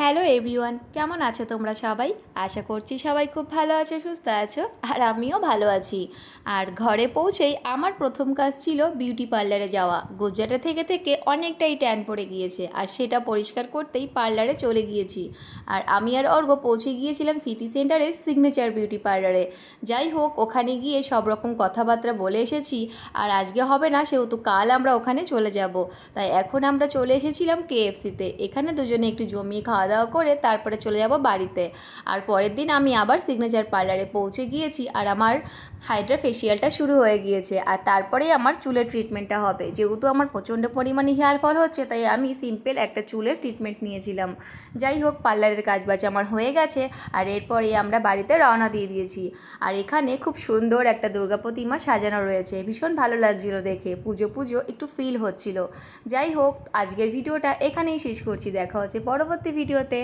hello everyone কেমন আছো তোমরা সবাই আশা করছি সবাই খুব ভালো আছো সুস্থ আছো আর আমিও ভালো আছি আর ঘরে পৌঁছেই আমার প্রথম কাজ ছিল বিউটি পার্লারে যাওয়া গুজরাটে থেকে থেকে অনেকটাই ট্যান পড়ে গিয়েছে আর সেটা পরিষ্কার করতেই পার্লারে চলে গিয়েছি আর আমি আর অর্গ পৌঁছে গিয়েছিলাম সিটি সেন্টারের সিগনেচার বিউটি পার্লারে যাই হোক ওখানে গিয়ে সব রকম কথাবার্তা বলে এসেছি আর আজকে হবে না সেহেতু কাল আমরা ওখানে চলে যাব তাই এখন আমরা চলে এসেছিলাম কেএফসিতে এখানে দুজনে একটু জমিয়ে খাওয়া খাওয়া দাওয়া করে তারপরে চলে যাব বাড়িতে আর পরের দিন আমি আবার সিগনেচার পার্লারে পৌঁছে গিয়েছি আর আমার হাইড্রা ফেসিয়ালটা শুরু হয়ে গিয়েছে আর তারপরেই আমার চুলের ট্রিটমেন্টটা হবে যেহেতু আমার প্রচণ্ড পরিমাণে হেয়ার ফল হচ্ছে তাই আমি সিম্পল একটা চুলের ট্রিটমেন্ট নিয়েছিলাম যাই হোক পার্লারের কাজ বাজ আমার হয়ে গেছে আর এরপরে আমরা বাড়িতে রওনা দিয়ে দিয়েছি আর এখানে খুব সুন্দর একটা দুর্গা প্রতিমা সাজানো রয়েছে ভীষণ ভালো লাগছিল দেখে পুজো পুজো একটু ফিল হচ্ছিল যাই হোক আজকের ভিডিওটা এখানেই শেষ করছি দেখা হচ্ছে পরবর্তী ভিডিও व्हिडिओ ते